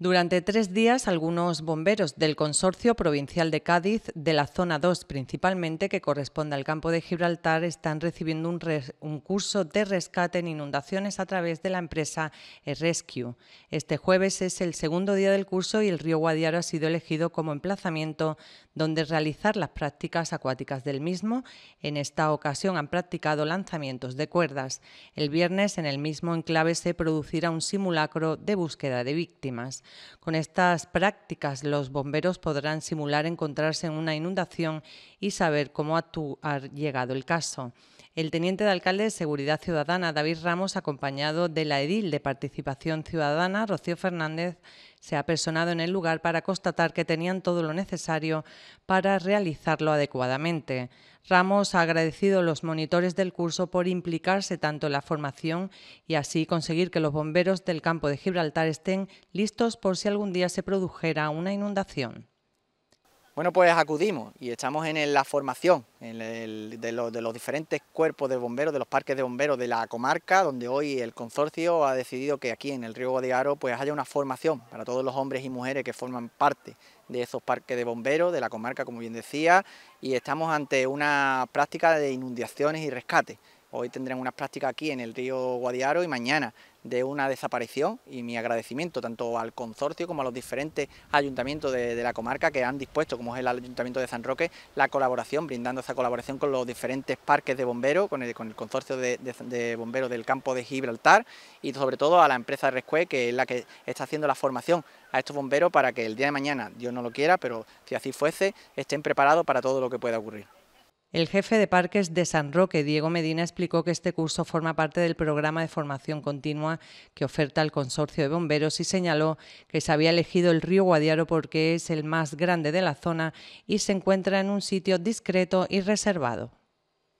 Durante tres días, algunos bomberos del Consorcio Provincial de Cádiz, de la Zona 2 principalmente, que corresponde al campo de Gibraltar, están recibiendo un, curso de rescate en inundaciones a través de la empresa Rescue. Este jueves es el segundo día del curso y el río Guadiaro ha sido elegido como emplazamiento donde realizar las prácticas acuáticas del mismo. En esta ocasión han practicado lanzamientos de cuerdas. El viernes, en el mismo enclave, se producirá un simulacro de búsqueda de víctimas. Con estas prácticas los bomberos podrán simular encontrarse en una inundación y saber cómo ha llegado el caso. El teniente de alcalde de Seguridad Ciudadana, David Ramos, acompañado de la edil de Participación Ciudadana, Rocío Fernández, se ha personado en el lugar para constatar que tenían todo lo necesario para realizarlo adecuadamente. Ramos ha agradecido a los monitores del curso por implicarse tanto en la formación y así conseguir que los bomberos del campo de Gibraltar estén listos por si algún día se produjera una inundación. Bueno, pues acudimos y estamos en la formación de, los, de, los, diferentes cuerpos de bomberos, de los parques de bomberos de la comarca, donde hoy el consorcio ha decidido que aquí en el río Guadiaro pues haya una formación para todos los hombres y mujeres que forman parte de esos parques de bomberos de la comarca, como bien decía, y estamos ante una práctica de inundaciones y rescate. Hoy tendrán unas prácticas aquí en el río Guadiaro y mañana de una desaparición y mi agradecimiento tanto al consorcio como a los diferentes ayuntamientos de, la comarca que han dispuesto, como es el Ayuntamiento de San Roque, la colaboración, brindando esa colaboración con los diferentes parques de bomberos, con el, consorcio de, de, bomberos del campo de Gibraltar y sobre todo a la empresa Rescue, que es la que está haciendo la formación a estos bomberos para que el día de mañana, Dios no lo quiera, pero si así fuese, estén preparados para todo lo que pueda ocurrir. El jefe de parques de San Roque, Diego Medina, explicó que este curso forma parte del programa de formación continua que oferta el Consorcio de Bomberos y señaló que se había elegido el río Guadiaro porque es el más grande de la zona y se encuentra en un sitio discreto y reservado.